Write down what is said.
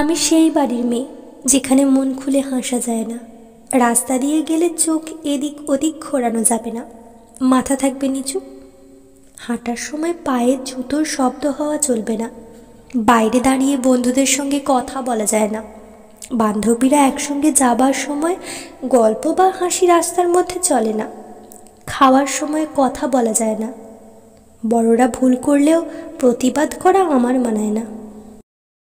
আমি সেই বাড়ির মেয়ে যেখানে মন খুলে হাসা যায় না রাস্তা দিয়ে গেলে চোখ এদিক ওদিক ঘোরানো যাবে না মাথা থাকবে নিচু হাঁটার সময় পায়ের জুতোর শব্দ হওয়া চলবে না বাইরে দাঁড়িয়ে বন্ধুদের সঙ্গে কথা বলা যায় না বান্ধবীরা একসঙ্গে যাবার সময় গল্প বা হাসি রাস্তার মধ্যে চলে না খাওয়ার সময় কথা বলা যায় না বড়রা ভুল করলেও প্রতিবাদ করা আমার মানায় না